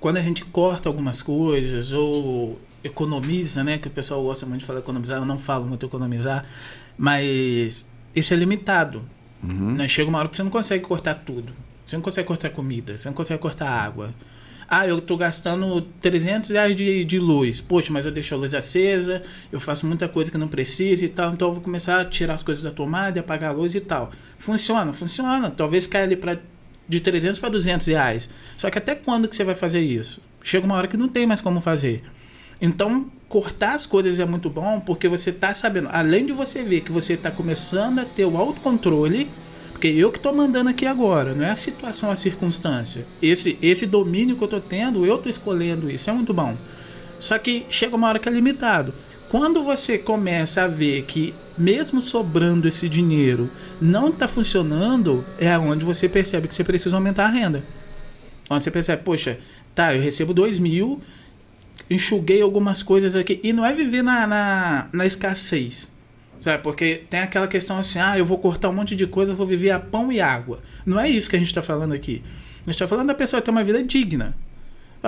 quando a gente corta algumas coisas ou economiza, né? Que o pessoal gosta muito de falar economizar, eu não falo muito economizar, mas isso é limitado. Uhum. Né? Chega uma hora que você não consegue cortar tudo. Você não consegue cortar comida, você não consegue cortar água. Ah, eu estou gastando 300 reais de, de luz. Poxa, mas eu deixo a luz acesa, eu faço muita coisa que não precisa e tal. Então eu vou começar a tirar as coisas da tomada, apagar a luz e tal. Funciona, funciona. Talvez caia ali para de 300 para 200 reais. Só que até quando que você vai fazer isso? Chega uma hora que não tem mais como fazer. Então, cortar as coisas é muito bom porque você está sabendo, além de você ver que você está começando a ter o autocontrole, porque eu que estou mandando aqui agora, não é a situação, a circunstância. Esse, esse domínio que eu estou tendo, eu estou escolhendo isso, é muito bom. Só que chega uma hora que é limitado. Quando você começa a ver que, mesmo sobrando esse dinheiro, não está funcionando é onde você percebe que você precisa aumentar a renda. Onde você percebe, poxa, tá, eu recebo 2 mil, enxuguei algumas coisas aqui. E não é viver na, na, na, escassez. Sabe? Porque tem aquela questão assim, ah, eu vou cortar um monte de coisa, eu vou viver a pão e água. Não é isso que a gente está falando aqui. A gente está falando da pessoa ter uma vida digna.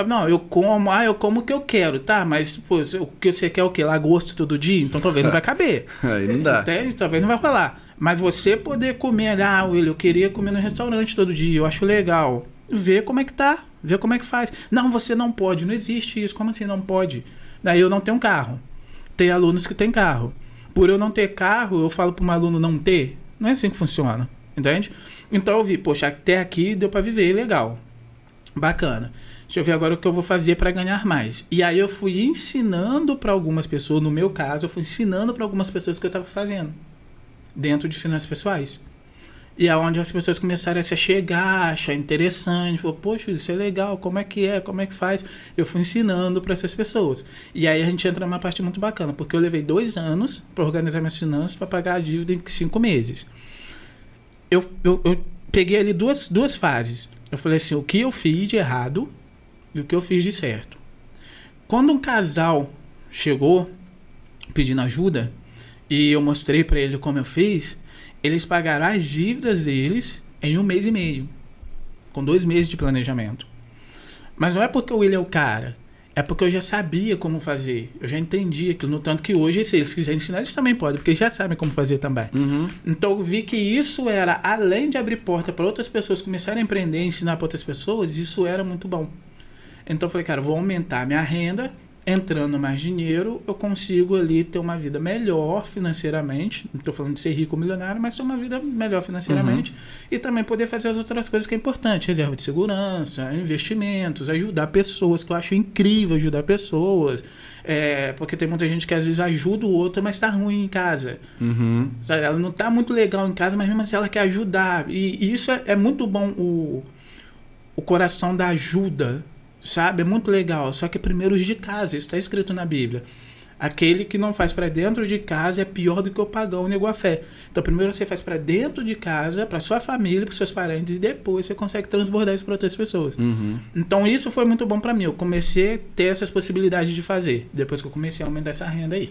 Não, eu como, ah, eu como o que eu quero, tá? Mas pô, o que você quer é o quê? Lagosta todo dia? Então talvez não vai caber. Aí não dá. Entende? Talvez não vai rolar. Mas você poder comer, ah, Will, eu queria comer no restaurante todo dia, eu acho legal. Vê como é que tá, vê como é que faz. Não, você não pode, não existe isso. Como assim não pode? Daí eu não tenho carro. Tem alunos que têm carro. Por eu não ter carro, eu falo para um aluno não ter. Não é assim que funciona, entende? Então eu vi, poxa, até aqui deu para viver, legal. Bacana deixa eu ver agora o que eu vou fazer para ganhar mais. E aí eu fui ensinando para algumas pessoas, no meu caso, eu fui ensinando para algumas pessoas o que eu estava fazendo dentro de finanças pessoais. E é onde as pessoas começaram a se chegar, achar interessante, falou, poxa, isso é legal, como é que é, como é que faz? Eu fui ensinando para essas pessoas. E aí a gente entra numa parte muito bacana, porque eu levei dois anos para organizar minhas finanças para pagar a dívida em cinco meses. Eu, eu, eu peguei ali duas, duas fases. Eu falei assim, o que eu fiz de errado e o que eu fiz de certo. Quando um casal chegou pedindo ajuda e eu mostrei para ele como eu fiz, eles pagaram as dívidas deles em um mês e meio, com dois meses de planejamento. Mas não é porque o Will é o cara, é porque eu já sabia como fazer, eu já entendi aquilo. No tanto que hoje, se eles quiserem ensinar, eles também podem, porque eles já sabem como fazer também. Uhum. Então eu vi que isso era, além de abrir porta para outras pessoas começarem a empreender e ensinar para outras pessoas, isso era muito bom. Então eu falei, cara, vou aumentar minha renda, entrando mais dinheiro, eu consigo ali ter uma vida melhor financeiramente. Não estou falando de ser rico ou milionário, mas ter uma vida melhor financeiramente. Uhum. E também poder fazer as outras coisas que é importante. Reserva de segurança, investimentos, ajudar pessoas, que eu acho incrível ajudar pessoas. É, porque tem muita gente que às vezes ajuda o outro, mas está ruim em casa. Uhum. Sabe, ela não está muito legal em casa, mas mesmo assim ela quer ajudar. E, e isso é, é, muito bom, o, o coração da ajuda Sabe? É muito legal. Só que é primeiro os de casa, isso está escrito na Bíblia. Aquele que não faz para dentro de casa é pior do que o pagão negou a fé. Então, primeiro você faz para dentro de casa, para sua família, para seus parentes, e depois você consegue transbordar isso para outras pessoas. Uhum. Então, isso foi muito bom para mim. Eu comecei a ter essas possibilidades de fazer, depois que eu comecei a aumentar essa renda aí.